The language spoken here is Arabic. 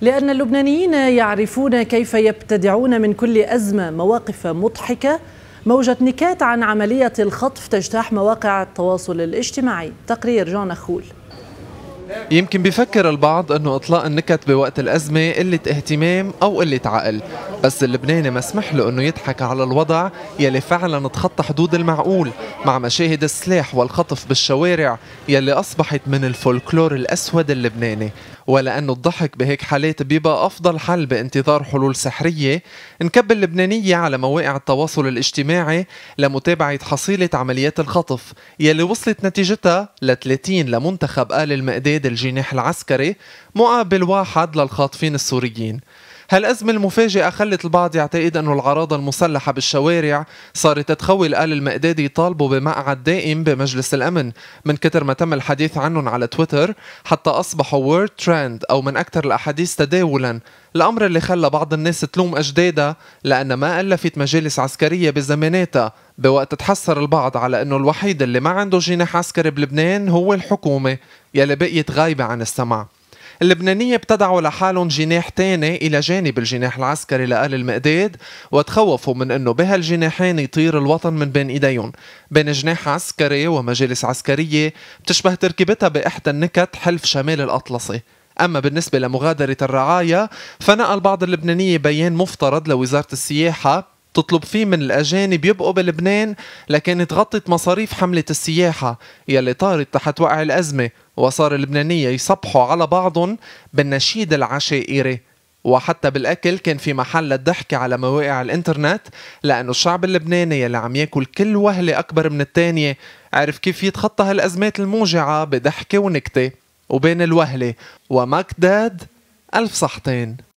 لأن اللبنانيين يعرفون كيف يبتدعون من كل أزمة مواقف مضحكة موجة نكات عن عملية الخطف تجتاح مواقع التواصل الاجتماعي تقرير جون أخول يمكن بفكر البعض انه اطلاق النكت بوقت الازمه قله اهتمام او قله عقل، بس اللبناني مسمح له انه يضحك على الوضع يلي فعلا تخطى حدود المعقول مع مشاهد السلاح والخطف بالشوارع يلي اصبحت من الفولكلور الاسود اللبناني، ولانه الضحك بهيك حالات بيبقى افضل حل بانتظار حلول سحريه، نكب اللبنانيه على مواقع التواصل الاجتماعي لمتابعه حصيله عمليات الخطف يلي وصلت نتيجتها ل 30 لمنتخب آل المقداد تعداد الجناح العسكري مقابل واحد للخاطفين السوريين هالأزمة المفاجئة خلت البعض يعتقد أنه العراضة المسلحة بالشوارع صارت تخوي الآل المقدادي يطالبوا بمقعد دائم بمجلس الأمن من كتر ما تم الحديث عنهم على تويتر حتى أصبحوا وورد تريند أو من أكثر الأحاديث تداولا الأمر اللي خلى بعض الناس تلوم أجدادها لأن ما ألفت مجالس عسكرية بزماناتها بوقت تحسر البعض على أنه الوحيد اللي ما عنده جناح عسكري بلبنان هو الحكومة يلي بقيت غايبة عن السمع اللبنانية ابتدعوا لحالهم جناح تاني إلى جانب الجناح العسكري لآل المقداد وتخوفوا من أنه بهالجناحين يطير الوطن من بين إيديهم بين جناح عسكري ومجالس عسكرية بتشبه تركيبتها بإحدى النكت حلف شمال الأطلسي أما بالنسبة لمغادرة الرعاية فنقل بعض اللبنانية بيان مفترض لوزارة السياحة تطلب فيه من الأجانب يبقوا بلبنان لكن تغطت مصاريف حملة السياحة يلي طارت تحت وقع الأزمة وصار اللبنانية يصبحوا على بعضهم بالنشيد العشائري وحتى بالأكل كان في محل الضحك على مواقع الإنترنت لأنه الشعب اللبناني يلي عم ياكل كل وهلة أكبر من التانية عرف كيف يتخطى هالأزمات الموجعة بضحكة ونكتة وبين الوهلة ومكداد ألف صحتين